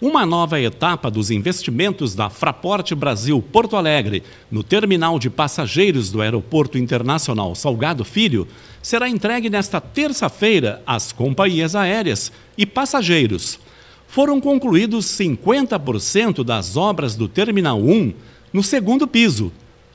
Uma nova etapa dos investimentos da Fraport Brasil Porto Alegre, no terminal de passageiros do Aeroporto Internacional Salgado Filho, será entregue nesta terça-feira às companhias aéreas e passageiros. Foram concluídos 50% das obras do Terminal 1 no segundo piso,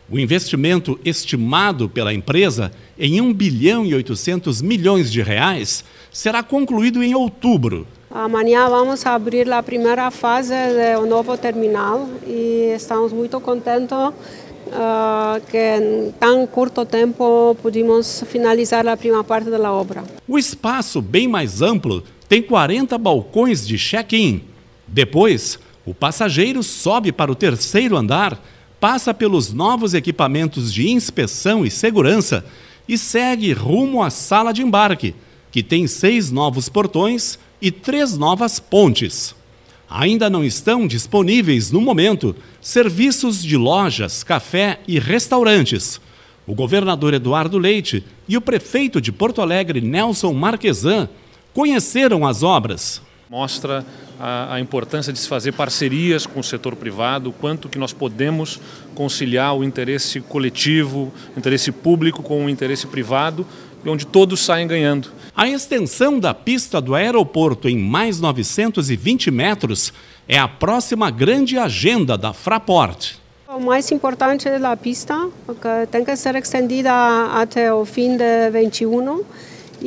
o investimento estimado pela empresa em 1 bilhão e 800 milhões de reais será concluído em outubro. Amanhã vamos abrir a primeira fase do novo terminal e estamos muito contentes Uh, que em tão curto tempo pudemos finalizar a primeira parte da obra. O espaço, bem mais amplo, tem 40 balcões de check-in. Depois, o passageiro sobe para o terceiro andar, passa pelos novos equipamentos de inspeção e segurança e segue rumo à sala de embarque, que tem seis novos portões e três novas pontes. Ainda não estão disponíveis no momento serviços de lojas, café e restaurantes. O governador Eduardo Leite e o prefeito de Porto Alegre, Nelson Marquesan, conheceram as obras Mostra a, a importância de se fazer parcerias com o setor privado, quanto que nós podemos conciliar o interesse coletivo, interesse público com o interesse privado onde todos saem ganhando. A extensão da pista do aeroporto em mais 920 metros é a próxima grande agenda da Fraport. O mais importante é a pista, que tem que ser estendida até o fim de 21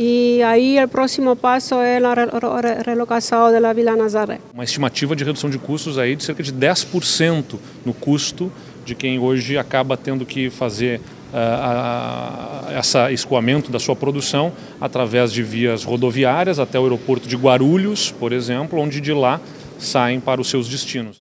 e aí o próximo passo é a relocação da Vila Nazaré. Uma estimativa de redução de custos aí de cerca de 10% no custo de quem hoje acaba tendo que fazer uh, ah, esse escoamento da sua produção através de vias rodoviárias até o aeroporto de Guarulhos, por exemplo, onde de lá saem para os seus destinos.